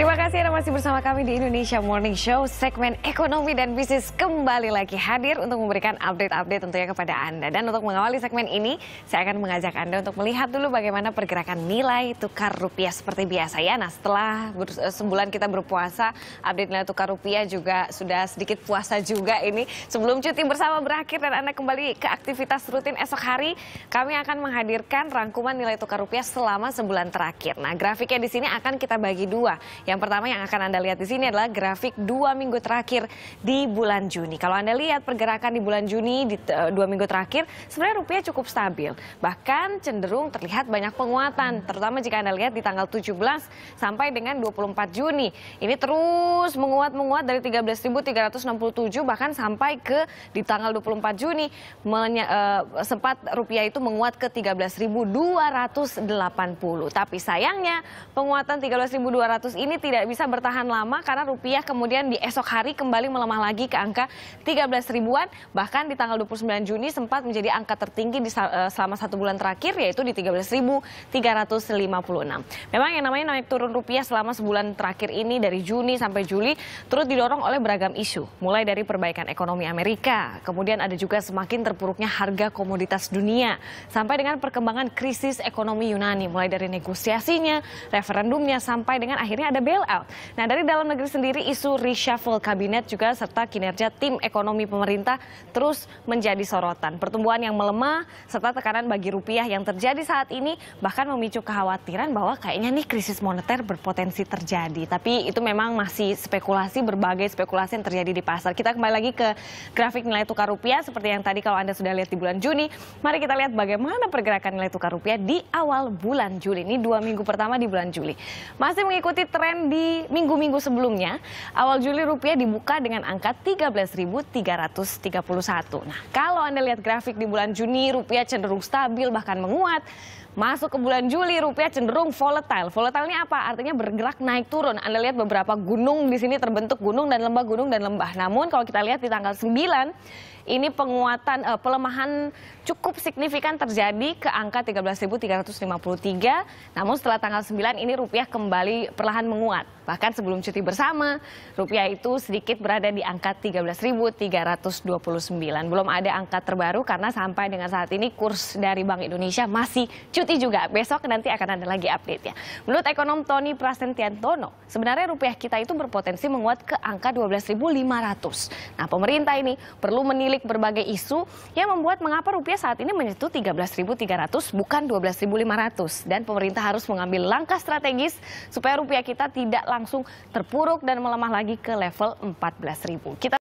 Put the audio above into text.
Terima kasih Anda masih bersama kami di Indonesia Morning Show. Segmen ekonomi dan bisnis kembali lagi hadir untuk memberikan update-update tentunya kepada Anda. Dan untuk mengawali segmen ini, saya akan mengajak Anda untuk melihat dulu bagaimana pergerakan nilai tukar rupiah seperti biasa ya. Nah setelah eh, sebulan kita berpuasa, update nilai tukar rupiah juga sudah sedikit puasa juga ini. Sebelum cuti bersama berakhir dan Anda kembali ke aktivitas rutin esok hari, kami akan menghadirkan rangkuman nilai tukar rupiah selama sebulan terakhir. Nah grafiknya di sini akan kita bagi dua yang pertama yang akan Anda lihat di sini adalah grafik dua minggu terakhir di bulan Juni. Kalau Anda lihat pergerakan di bulan Juni di eh, dua minggu terakhir, sebenarnya rupiah cukup stabil. Bahkan cenderung terlihat banyak penguatan, terutama jika Anda lihat di tanggal 17 sampai dengan 24 Juni. Ini terus menguat-menguat dari 13.367 bahkan sampai ke di tanggal 24 Juni menya, uh, sempat rupiah itu menguat ke 13.280. Tapi sayangnya penguatan 13.200 ini tidak bisa bertahan lama karena rupiah kemudian di esok hari kembali melemah lagi ke angka 13 ribuan. Bahkan di tanggal 29 Juni sempat menjadi angka tertinggi di, eh, selama satu bulan terakhir yaitu di 13.356. Memang yang namanya naik turun rupiah selama sebulan terakhir ini dari Juni sampai Juli turut didorong oleh beragam isu. Mulai dari perbaikan ekonomi Amerika, kemudian ada juga semakin terpuruknya harga komoditas dunia. Sampai dengan perkembangan krisis ekonomi Yunani mulai dari negosiasinya, referendumnya sampai dengan akhirnya ada ada bailout. Nah dari dalam negeri sendiri isu reshuffle kabinet juga serta kinerja tim ekonomi pemerintah terus menjadi sorotan. Pertumbuhan yang melemah serta tekanan bagi rupiah yang terjadi saat ini bahkan memicu kekhawatiran bahwa kayaknya nih krisis moneter berpotensi terjadi. Tapi itu memang masih spekulasi berbagai spekulasi yang terjadi di pasar. Kita kembali lagi ke grafik nilai tukar rupiah seperti yang tadi kalau Anda sudah lihat di bulan Juni. Mari kita lihat bagaimana pergerakan nilai tukar rupiah di awal bulan Juli. Ini dua minggu pertama di bulan Juli. Masih mengikuti tren tren di minggu-minggu sebelumnya, awal Juli rupiah dibuka dengan angka 13.331. Nah, kalau Anda lihat grafik di bulan Juni, rupiah cenderung stabil bahkan menguat. Masuk ke bulan Juli, rupiah cenderung volatile. volatile ini apa? Artinya bergerak naik turun. Anda lihat beberapa gunung di sini terbentuk gunung dan lembah, gunung dan lembah. Namun kalau kita lihat di tanggal 9, ini penguatan uh, pelemahan cukup signifikan terjadi ke angka 13.353. Namun setelah tanggal 9 ini rupiah kembali perlahan menguat. Bahkan sebelum cuti bersama, rupiah itu sedikit berada di angka 13.329. Belum ada angka terbaru karena sampai dengan saat ini kurs dari Bank Indonesia masih cukup cuti juga. Besok nanti akan ada lagi update ya. Menurut ekonom Tony Prasentiantono, sebenarnya rupiah kita itu berpotensi menguat ke angka 12.500. Nah, pemerintah ini perlu menilik berbagai isu yang membuat mengapa rupiah saat ini menyentuh 13.300 bukan 12.500 dan pemerintah harus mengambil langkah strategis supaya rupiah kita tidak langsung terpuruk dan melemah lagi ke level 14.000. Kita